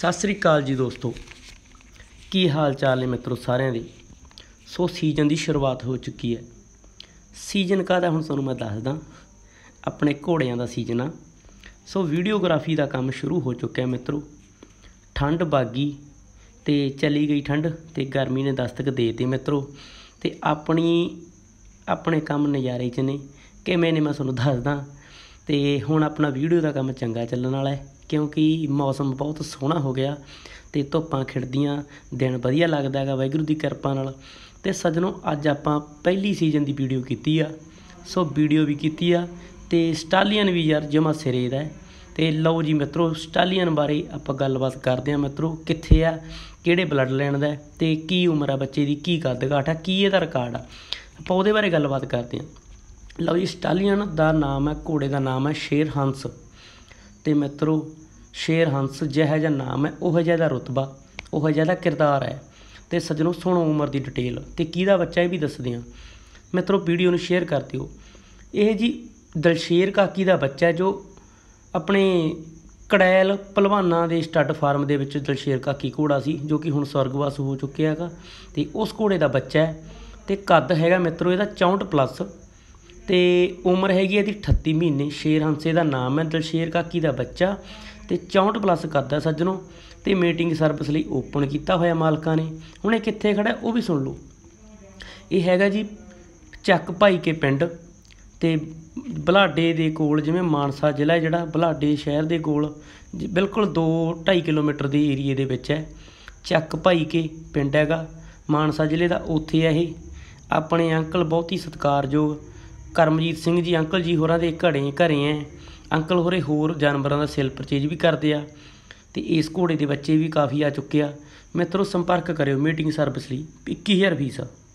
ਸਤਿ ਸ੍ਰੀ ਅਕਾਲ ਜੀ ਦੋਸਤੋ ਕੀ ਹਾਲ ਚਾਲ ਨੇ ਮਿੱਤਰੋ ਸਾਰਿਆਂ ਦੇ ਸੋ ਸੀਜ਼ਨ ਦੀ ਸ਼ੁਰੂਆਤ ਹੋ ਚੁੱਕੀ ਹੈ ਸੀਜ਼ਨ ਕਾਹਦਾ ਹੁਣ ਤੁਹਾਨੂੰ ਮੈਂ ਦੱਸਦਾ ਆਪਣੇ ਘੋੜਿਆਂ ਦਾ ਸੀਜ਼ਨ ਆ ਸੋ ਵੀਡੀਓਗ੍ਰਾਫੀ ਦਾ ਕੰਮ ਸ਼ੁਰੂ ਹੋ ਚੁੱਕਿਆ ਮਿੱਤਰੋ ਠੰਡ ਬਾਗੀ ਤੇ ਚਲੀ ਗਈ ਠੰਡ ਤੇ ਗਰਮੀ ਨੇ ਦਸਤਕ ਦੇਤੀ ਮਿੱਤਰੋ ਤੇ ਆਪਣੀ ਆਪਣੇ ਕੰਮ ਨਜ਼ਾਰੇ 'ਚ ਨੇ ਕਿਵੇਂ ਨੇ ਮੈਂ ਤੁਹਾਨੂੰ ਦੱਸਦਾ ਤੇ ਹੁਣ ਆਪਣਾ ਵੀਡੀਓ ਦਾ ਕੰਮ ਚੰਗਾ ਚੱਲਣ ਵਾਲਾ ਹੈ ਕਿਉਂਕਿ ਮੌਸਮ ਬਹੁਤ ਸੋਹਣਾ ਹੋ ਗਿਆ ਤੇ ਧੁੱਪਾਂ ਖਿੜਦੀਆਂ ਦਿਨ ਵਧੀਆ ਲੱਗਦਾ ਹੈਗਾ ਵਾਹਿਗੁਰੂ ਦੀ ਕਿਰਪਾ ਨਾਲ ਤੇ ਸਜਣੋ ਅੱਜ ਆਪਾਂ ਪਹਿਲੀ ਸੀਜ਼ਨ ਦੀ ਵੀਡੀਓ ਕੀਤੀ ਆ ਸੋ ਵੀਡੀਓ ਵੀ ਕੀਤੀ ਆ ਤੇ ਸਟਾਲੀਅਨ ਵੀ ਯਾਰ ਜਮਾ ਸਿਰੇ ਦਾ ਤੇ ਲਓ ਜੀ ਮਿੱਤਰੋ ਸਟਾਲੀਅਨ ਬਾਰੇ ਆਪਾਂ ਗੱਲਬਾਤ ਕਰਦੇ ਆ ਮਿੱਤਰੋ ਕਿੱਥੇ ਆ ਕਿਹੜੇ ਬਲੱਡ ਲਾਈਨ ਦਾ ਤੇ ਕੀ ਉਮਰ ਆ ਬੱਚੇ ਦੀ ਕੀ ਕੱਦ ਘਾਟਾ ਆ ਕੀ ਇਹਦਾ ਰਿਕਾਰਡ ਆ ਆਪਾਂ ਉਹਦੇ ਬਾਰੇ ਗੱਲਬਾਤ ਕਰਦੇ ਆ ਲਓ ਜੀ ਸਟਾਲੀਅਨ ਦਾ ਨਾਮ ਹੈ ਘੋੜੇ ਦਾ ਨਾਮ ਹੈ ਸ਼ੇਰ ਹੰਸ ਤੇ ਮਿੱਤਰੋ ਸ਼ੇਰ ਹੰਸ ਜਿਹੋ ਜਿਹਾ ਨਾਮ ਹੈ ਉਹ ਜਿਹਾ ਦਾ ਰਤਬਾ ਉਹ ਜਿਹਾ ਦਾ ਕਿਰਦਾਰ ਹੈ ਤੇ ਸੱਜਣੋ ਸੁਣੋ ਉਮਰ ਦੀ ਡਿਟੇਲ ਤੇ ਕਿਹਦਾ ਬੱਚਾ ਇਹ ਵੀ ਦੱਸਦੇ ਆ ਮਿੱਤਰੋ ਵੀਡੀਓ ਨੂੰ ਸ਼ੇਅਰ ਕਰ ਦਿਓ ਇਹ ਜੀ ਦਲਸ਼ੇਰ ਕਾਕੀ ਦਾ ਬੱਚਾ ਹੈ ਜੋ ਆਪਣੇ ਕੜੈਲ ਪਹਿਲਵਾਨਾਂ ਦੇ ਸਟੱਡ ਫਾਰਮ ਦੇ ਵਿੱਚ ਦਲਸ਼ੇਰ ਕਾਕੀ ਘੋੜਾ ਸੀ ਜੋ ਕਿ ਹੁਣ ਸਵਰਗਵਾਸ ਹੋ ਚੁੱਕਿਆ ਹੈਗਾ ਤੇ ਉਸ ਘੋੜੇ ਦਾ ਬੱਚਾ ਹੈ ਤੇ ਕੱਦ ਹੈਗਾ ਮਿੱਤਰੋ ਇਹਦਾ 64 ਪਲੱਸ ਤੇ ਉਮਰ ਹੈਗੀ ਇਹਦੀ 38 ਮਹੀਨੇ ਸ਼ੇਰ ਹੰਸੇ ਦਾ ਨਾਮ ਹੈ ਦਲਸ਼ੇਰ ਕਾਕੀ ਦਾ ਬੱਚਾ ਤੇ 64 ਪਲੱਸ ਕਰਦਾ ਸੱਜਣੋ ਤੇ ਮੀਟਿੰਗ ਸਰਵਿਸ ਲਈ ਓਪਨ ਕੀਤਾ ਹੋਇਆ ਮਾਲਕਾਂ ਨੇ ਹੁਣ ਇਹ ਕਿੱਥੇ ਖੜਾ ਉਹ ਵੀ ਸੁਣ ਲਓ ਇਹ ਹੈਗਾ ਜੀ ਚੱਕ ਭਾਈ ਕੇ ਪਿੰਡ ਤੇ ਬਲਾਡੇ ਦੇ ਕੋਲ ਜਿਵੇਂ ਮਾਨਸਾ ਜ਼ਿਲ੍ਹਾ ਜਿਹੜਾ ਬਲਾਡੇ ਸ਼ਹਿਰ ਦੇ ਕੋਲ ਬਿਲਕੁਲ 2 2.5 ਕਿਲੋਮੀਟਰ ਦੇ ਏਰੀਏ ਦੇ ਵਿੱਚ ਹੈ ਚੱਕ ਭਾਈ ਕੇ ਪਿੰਡ ਹੈਗਾ ਮਾਨਸਾ ਜ਼ਿਲ੍ਹੇ ਦਾ ਉੱਥੇ ਹੈ ਇਹ ਆਪਣੇ ਅੰਕਲ ਬਹੁਤ ਹੀ ਸਤਿਕਾਰਯੋਗ ਕਰਮਜੀਤ ਸਿੰਘ ਜੀ ਅੰਕਲ ਜੀ ਹੋਰਾਂ ਦੇ ਘੜੇ ਘਰੇ ਐ ਅੰਕਲ ਹੋਰੇ ਹੋਰ ਜਾਨਵਰਾਂ ਦਾ ਸੇਲ ਪਰਚੇਜ ਵੀ ਕਰਦੇ ਆ ਤੇ ਇਸ ਘੋੜੇ ਦੇ ਬੱਚੇ ਵੀ ਕਾਫੀ ਆ ਚੁੱਕੇ ਆ ਮਿੱਤਰੋ ਸੰਪਰਕ ਕਰਿਓ ਮੀਟਿੰਗ ਸਰਵਿਸ ਲਈ 21000 ਫੀਸ ਆ